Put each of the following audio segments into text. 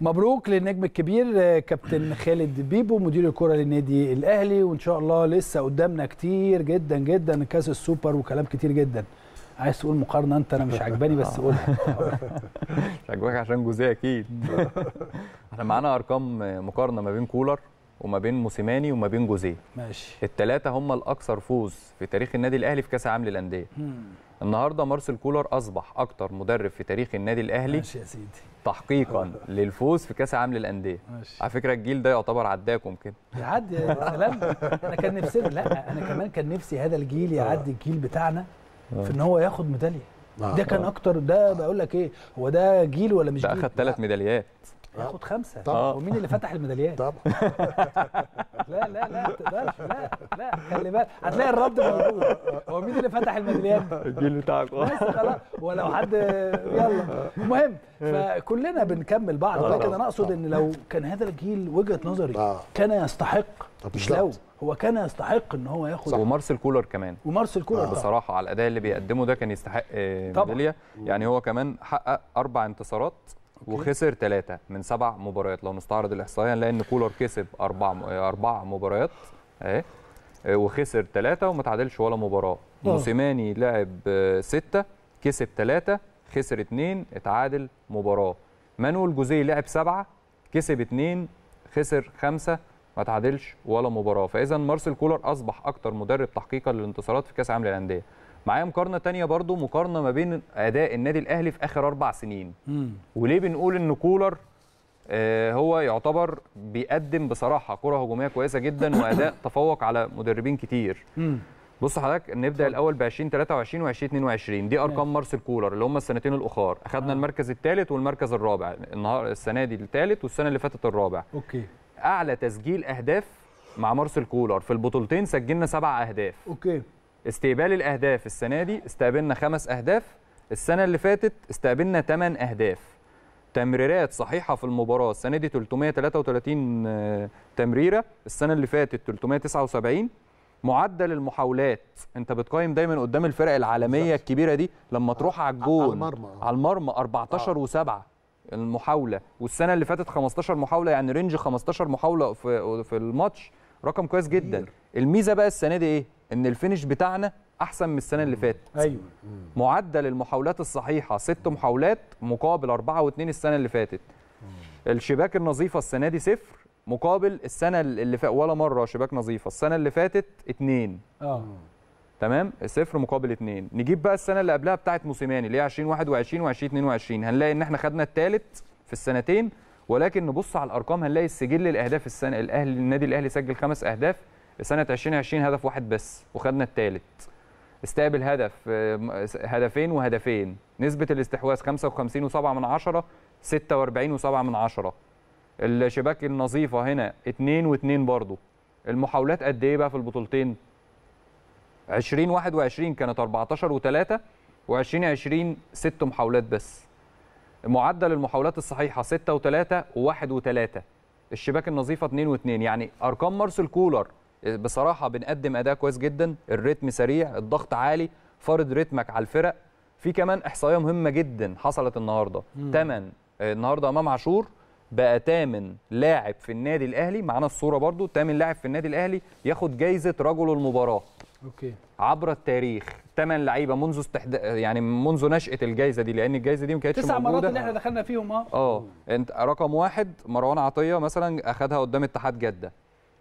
مبروك للنجم الكبير آه، كابتن خالد بيبو مدير الكره للنادي الاهلي وان شاء الله لسه قدامنا كتير جدا جدا كاس السوبر وكلام كتير جدا عايز تقول مقارنه انت انا مش عاجباني بس قولها مش عاجباك عشان جوزيه اكيد احنا معانا ارقام مقارنه ما بين كولر وما بين موسيماني وما بين جوزيه ماشي الثلاثه هم الاكثر فوز في تاريخ النادي الاهلي في كاس عالم للانديه النهارده مارسيل كولر اصبح اكثر مدرب في تاريخ النادي الاهلي ماشي يا سيدي تحقيقا للفوز في كاس عالم للانديه على فكره الجيل ده يعتبر عداكم كده يعدي يا سلام انا كان نفسي لا انا كمان كان نفسي هذا الجيل يعدي آه. الجيل بتاعنا آه. في ان هو ياخد ميداليه آه، ده كان اكتر ده بقول لك ايه هو ده جيل ولا مش جيل ده اخد ثلاث ميداليات ياخد خمسه طبعا ومين اللي فتح الميداليات؟ طبعا لا لا لا تقدرش لا لا خلي بالك هتلاقي الرد موجود هو مين اللي فتح الميداليات؟ الجيل بتاعك بس خلاص ولو حد يلا المهم فكلنا بنكمل بعض لكن انا اقصد ان لو كان هذا الجيل وجهه نظري كان يستحق مش لو هو كان يستحق ان هو ياخد ومارسيل كولر كمان ومارسيل كولر آه. بصراحه على الاداء اللي بيقدمه ده كان يستحق آه، ميداليه يعني هو كمان حقق اربع انتصارات وخسر ثلاثه من سبع مباريات لو نستعرض الاحصائيه هنلاقي ان كولر كسب اربع آه، اربع مباريات إيه. اهي وخسر ثلاثه وما تعادلش ولا مباراه آه. موسيماني لعب آه، سته كسب ثلاثه خسر اثنين اتعادل مباراه مانويل جوزيه لعب سبعه كسب اثنين خسر خمسه ما تعادلش ولا مباراه فاذا مارسيل كولر اصبح اكثر مدرب تحقيقا للانتصارات في كاس عالم للانديه معايا مقارنه تانية برضو مقارنه ما بين اداء النادي الاهلي في اخر اربع سنين مم. وليه بنقول ان كولر آه هو يعتبر بيقدم بصراحه كره هجوميه كويسه جدا واداء تفوق على مدربين كتير مم. بص حضرتك نبدا الاول ب 2023 و 2022 دي ارقام مارسيل كولر اللي هم السنتين الاخار اخذنا آه. المركز الثالث والمركز الرابع النهار السنه دي الثالث والسنه اللي فاتت الرابع اوكي اعلى تسجيل اهداف مع مارسيل كولر في البطولتين سجلنا سبع اهداف اوكي استقبال الاهداف السنه دي استقبلنا خمس اهداف السنه اللي فاتت استقبلنا ثمان اهداف تمريرات صحيحه في المباراه السنه دي 333 آه، تمريره السنه اللي فاتت 379 معدل المحاولات انت بتقيم دايما قدام الفرق العالميه الكبيره دي لما تروح على الجون على المرمى على المرمى 14 و7 المحاوله والسنه اللي فاتت 15 محاوله يعني رينج 15 محاوله في في الماتش رقم كويس جدا الميزه بقى السنه دي ايه ان الفينش بتاعنا احسن من السنه اللي فاتت ايوه معدل المحاولات الصحيحه ست محاولات مقابل أربعة واثنين السنه اللي فاتت الشباك النظيفه السنه دي صفر مقابل السنه اللي فاتت ولا مره شباك نظيفه السنه اللي فاتت اثنين اه تمام صفر مقابل اثنين نجيب بقى السنه اللي قبلها بتاعت موسيماني اللي هي 2021 و2022 هنلاقي ان احنا خدنا الثالث في السنتين ولكن نبص على الارقام هنلاقي السجل الاهداف السنه الاهلي النادي الاهلي سجل خمس اهداف سنه 2020 هدف واحد بس وخدنا الثالث استقبل هدف آه، هدفين وهدفين نسبه الاستحواذ 55.7 من 10 46.7 من 10 الشباك النظيفه هنا 2 و2 برضه المحاولات قد ايه بقى في البطولتين 2021 كانت 14 و3 و2020 ست محاولات بس معدل المحاولات الصحيحه 6 و3 و1 و3 الشباك النظيفه 2 و2 يعني ارقام مارسل كولر بصراحه بنقدم اداء كويس جدا الريتم سريع الضغط عالي فرض ريتمك على الفرق في كمان احصائيه مهمه جدا حصلت النهارده تمن النهارده امام عاشور بقى تامن لاعب في النادي الاهلي معانا الصوره برضو تامن لاعب في النادي الاهلي ياخد جايزه رجل المباراه اوكي عبر التاريخ تمن لعيبه منذ استحد... يعني منذ نشاه الجائزه دي لان الجائزه دي ما كانتش موجوده تسع مرات اللي احنا دخلنا فيهم اه اه انت رقم واحد مروان عطيه مثلا أخدها قدام اتحاد جده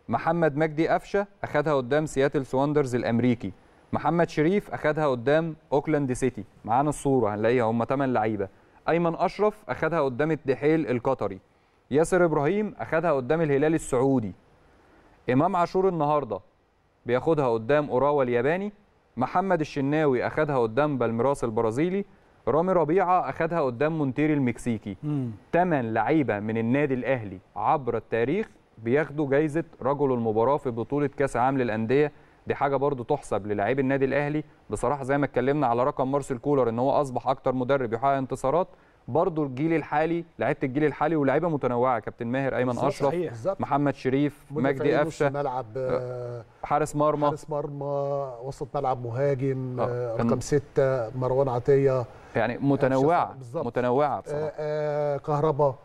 محمد مجدي قفشه اخذها قدام سياتل سواندرز الامريكي محمد شريف اخذها قدام اوكلاند سيتي معانا الصوره هنلاقيها هم 8 لعيبه ايمن اشرف اخذها قدام الدحيل القطري ياسر ابراهيم اخذها قدام الهلال السعودي امام عاشور النهارده بياخدها قدام اوراوا الياباني محمد الشناوي اخذها قدام بالميراس البرازيلي رامي ربيعه اخذها قدام مونتيري المكسيكي 8 لعيبه من النادي الاهلي عبر التاريخ بياخدوا جايزه رجل المباراه في بطوله كاس عام للانديه دي حاجه برضو تحسب للاعيب النادي الاهلي بصراحه زي ما اتكلمنا على رقم مارسيل كولر ان هو اصبح اكتر مدرب يحقق انتصارات برضو الجيل الحالي لعيبه الجيل الحالي ولاعيبه متنوعه كابتن ماهر ايمن اشرف محمد شريف مجدي قفشه ملعب آه، آه، حارس مرمى حارس مرمى وسط ملعب مهاجم آه. آه، رقم ستة مروان عطيه يعني متنوعه متنوعه بصراحه آه آه كهربا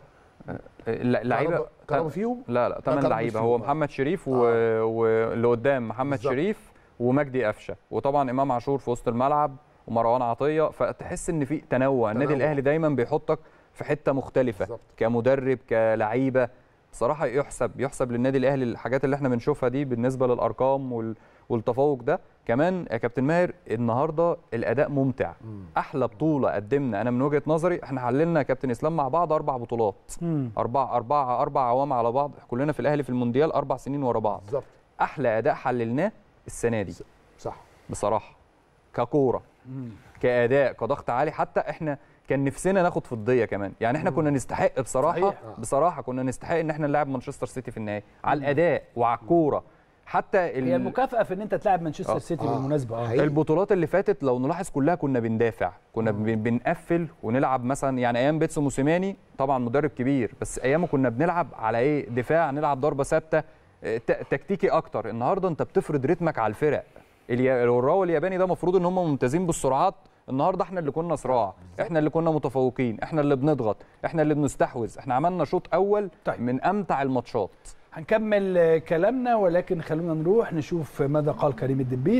اللعيبه كانوا فيهم؟ لا لا ثمان لعيبه هو محمد شريف آه. واللي و... قدام محمد بالزبط. شريف ومجدي قفشه وطبعا امام عاشور في وسط الملعب ومروان عطيه فتحس ان في تنوع النادي الاهلي دايما بيحطك في حته مختلفه بالزبط. كمدرب كلعيبه صراحه يحسب يحسب للنادي الاهلي الحاجات اللي احنا بنشوفها دي بالنسبه للارقام وال... والتفوق ده كمان يا كابتن ماهر النهارده الاداء ممتع مم. احلى بطوله قدمنا انا من وجهه نظري احنا حللنا يا كابتن اسلام مع بعض اربع بطولات اربع اربع اربع عوام على بعض كلنا في الاهلي في المونديال اربع سنين ورا بعض بالظبط احلى اداء حللناه السنه دي صح بصراحه ككوره مم. كاداء كضغط عالي حتى احنا كان نفسنا ناخد فضيه كمان يعني احنا كنا نستحق بصراحه صحيح. آه. بصراحه كنا نستحق ان احنا نلعب مانشستر سيتي في النهائي على الاداء وعلى الكوره حتى هي المكافاه في ان انت تلعب مانشستر آه. سيتي آه. بالمناسبه آه. البطولات اللي فاتت لو نلاحظ كلها كنا بندافع كنا آه. بنقفل ونلعب مثلا يعني ايام بيتسو موسيماني طبعا مدرب كبير بس ايامه كنا بنلعب على ايه دفاع نلعب ضربه ثابته آه، تكتيكي اكتر النهارده انت بتفرض رتمك على الفرق الوراء الياباني ده المفروض ان هم ممتازين بالسرعات النهارده احنا اللي كنا صراع احنا اللي كنا متفوقين احنا اللي بنضغط احنا اللي بنستحوذ احنا عملنا شوط اول طيب. من امتع الماتشات هنكمل كلامنا ولكن خلونا نروح نشوف ماذا قال كريم الدبي